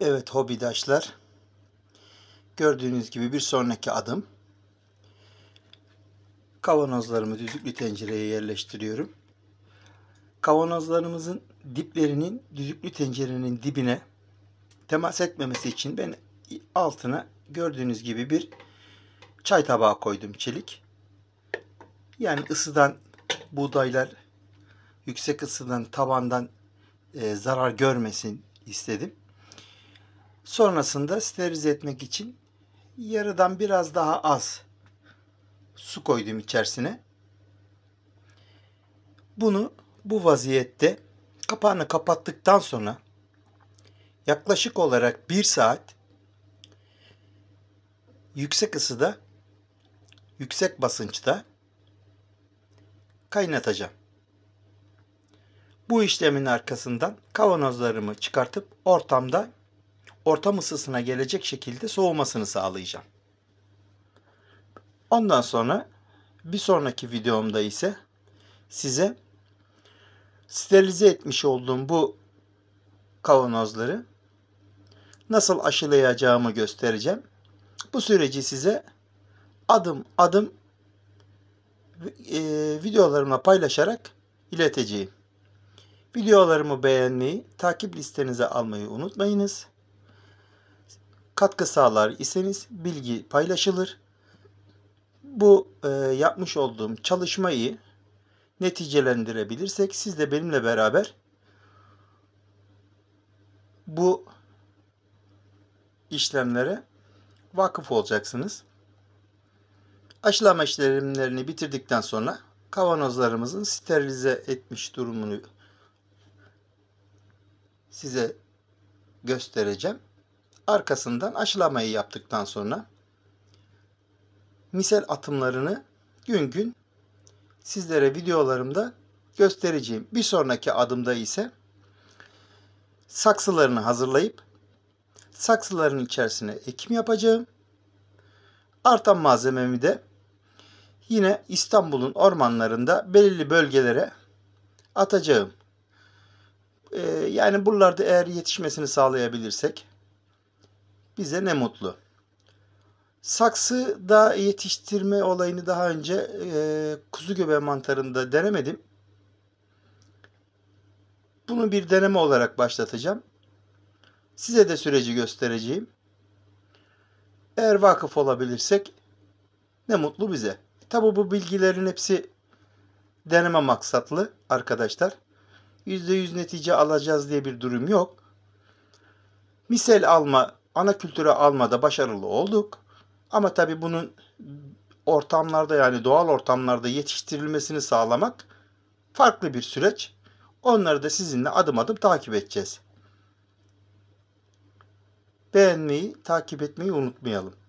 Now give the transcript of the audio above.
Evet hobidaşlar. Gördüğünüz gibi bir sonraki adım. Kavanozlarımı düzüklü tencereye yerleştiriyorum. Kavanozlarımızın diplerinin düzüklü tencerenin dibine temas etmemesi için ben altına gördüğünüz gibi bir çay tabağı koydum çelik. Yani ısıdan buğdaylar yüksek ısıdan tabandan e, zarar görmesin istedim. Sonrasında sterilize etmek için yarıdan biraz daha az su koydum içerisine. Bunu bu vaziyette kapağını kapattıktan sonra yaklaşık olarak bir saat yüksek ısıda yüksek basınçta kaynatacağım. Bu işlemin arkasından kavanozlarımı çıkartıp ortamda ortam ısısına gelecek şekilde soğumasını sağlayacağım. Ondan sonra bir sonraki videomda ise size sterilize etmiş olduğum bu kavanozları nasıl aşılayacağımı göstereceğim. Bu süreci size adım adım e, videolarımla paylaşarak ileteceğim. Videolarımı beğenmeyi, takip listenize almayı unutmayınız katkı sağlar iseniz bilgi paylaşılır. Bu e, yapmış olduğum çalışmayı neticelendirebilirsek siz de benimle beraber bu işlemlere vakıf olacaksınız. Aşılama işlemlerini bitirdikten sonra kavanozlarımızın sterilize etmiş durumunu size göstereceğim arkasından aşılamayı yaptıktan sonra misel atımlarını gün gün sizlere videolarımda göstereceğim. Bir sonraki adımda ise saksılarını hazırlayıp saksıların içerisine ekim yapacağım. Artan malzememi de yine İstanbul'un ormanlarında belirli bölgelere atacağım. Ee, yani buralarda eğer yetişmesini sağlayabilirsek bize ne mutlu. Saksı da yetiştirme olayını daha önce e, kuzu göbeği mantarında denemedim. Bunu bir deneme olarak başlatacağım. Size de süreci göstereceğim. Eğer vakıf olabilirsek ne mutlu bize. Tabi bu bilgilerin hepsi deneme maksatlı arkadaşlar. %100 netice alacağız diye bir durum yok. Misel alma ana kültüre almada başarılı olduk. Ama tabii bunun ortamlarda yani doğal ortamlarda yetiştirilmesini sağlamak farklı bir süreç. Onları da sizinle adım adım takip edeceğiz. Beğenmeyi, takip etmeyi unutmayalım.